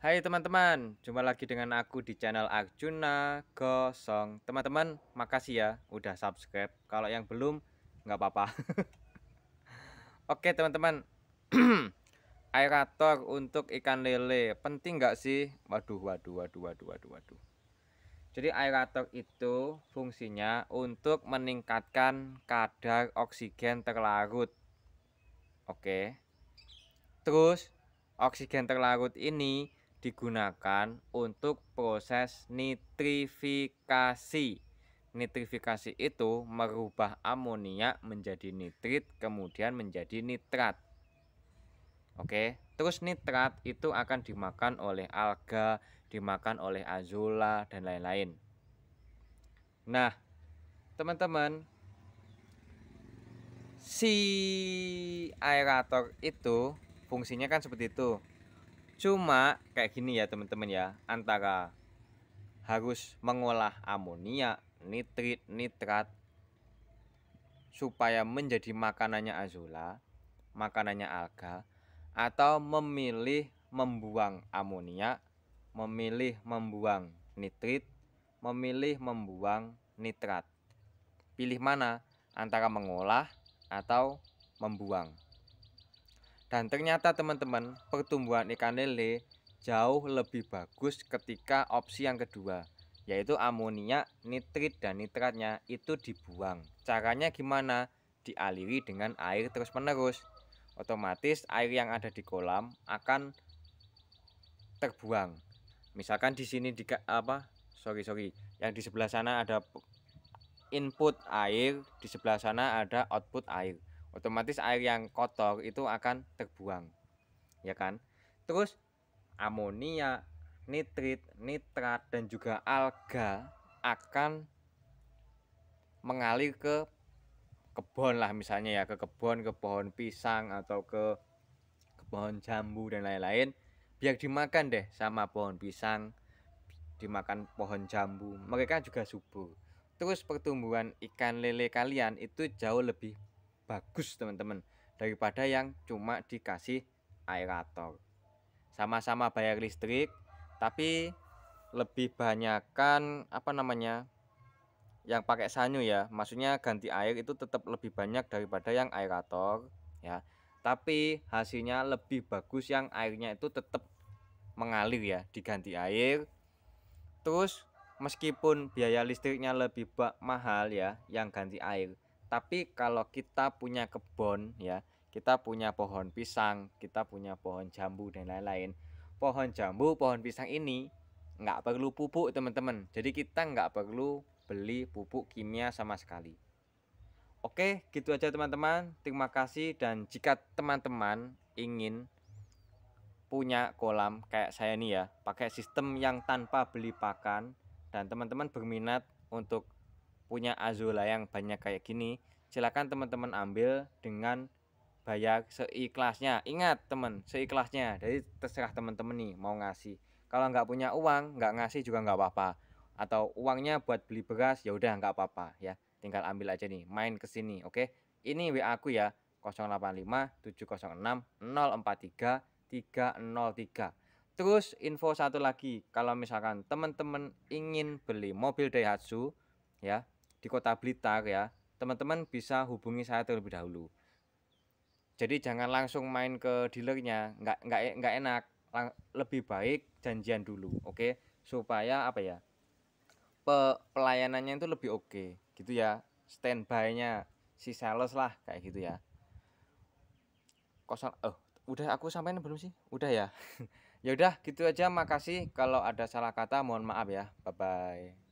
Hai teman-teman, jumpa lagi dengan aku di channel Arjuna Gosong Teman-teman, makasih ya udah subscribe Kalau yang belum, nggak apa-apa Oke teman-teman Aerator untuk ikan lele Penting nggak sih? Waduh, waduh, waduh, waduh, waduh, waduh Jadi aerator itu fungsinya untuk meningkatkan kadar oksigen terlarut Oke Terus, oksigen terlarut ini digunakan untuk proses nitrifikasi. Nitrifikasi itu merubah amonia menjadi nitrit kemudian menjadi nitrat. Oke, terus nitrat itu akan dimakan oleh alga, dimakan oleh azola dan lain-lain. Nah, teman-teman, si aerator itu fungsinya kan seperti itu Cuma kayak gini ya teman-teman ya, antara harus mengolah amonia, nitrit, nitrat supaya menjadi makanannya azula, makanannya alga atau memilih membuang amonia, memilih membuang nitrit, memilih membuang nitrat. Pilih mana antara mengolah atau membuang? Dan ternyata teman-teman, pertumbuhan ikan lele jauh lebih bagus ketika opsi yang kedua, yaitu amonia, nitrit, dan nitratnya itu dibuang. Caranya gimana? Dialiri dengan air terus-menerus. Otomatis air yang ada di kolam akan terbuang. Misalkan di sini di apa? Sorry sorry, yang di sebelah sana ada input air, di sebelah sana ada output air otomatis air yang kotor itu akan terbuang ya kan terus amonia nitrit nitrat dan juga alga akan mengalir ke kebun lah misalnya ya ke kebun ke pohon pisang atau ke, ke pohon jambu dan lain-lain biar dimakan deh sama pohon pisang dimakan pohon jambu mereka juga subur terus pertumbuhan ikan lele kalian itu jauh lebih bagus teman-teman daripada yang cuma dikasih aerator sama-sama bayar listrik tapi lebih banyakkan apa namanya yang pakai sanyu ya maksudnya ganti air itu tetap lebih banyak daripada yang aerator ya tapi hasilnya lebih bagus yang airnya itu tetap mengalir ya diganti air terus meskipun biaya listriknya lebih mahal ya yang ganti air tapi kalau kita punya kebun ya, kita punya pohon pisang, kita punya pohon jambu dan lain-lain. Pohon jambu, pohon pisang ini nggak perlu pupuk teman-teman. Jadi kita nggak perlu beli pupuk kimia sama sekali. Oke, gitu aja teman-teman. Terima kasih dan jika teman-teman ingin punya kolam kayak saya ini ya, pakai sistem yang tanpa beli pakan dan teman-teman berminat untuk punya azula yang banyak kayak gini, silakan teman-teman ambil dengan bayar seikhlasnya. Ingat teman, seikhlasnya. Jadi terserah teman-teman nih mau ngasih. Kalau nggak punya uang, nggak ngasih juga nggak apa-apa. Atau uangnya buat beli beras, ya udah nggak apa-apa ya. Tinggal ambil aja nih, main ke sini, oke? Okay? Ini WA aku ya, 085 706 043 303. Terus info satu lagi, kalau misalkan teman-teman ingin beli mobil Daihatsu ya, di Kota Blitar ya, teman-teman bisa hubungi saya terlebih dahulu. Jadi jangan langsung main ke dealernya, nggak nggak nggak enak. lebih baik janjian dulu, oke? Okay? Supaya apa ya? Pe, pelayanannya itu lebih oke, okay, gitu ya. Standby-nya si sales lah kayak gitu ya. Kosong, oh udah aku sampein belum sih? Udah ya. ya udah gitu aja makasih kalau ada salah kata mohon maaf ya. Bye bye.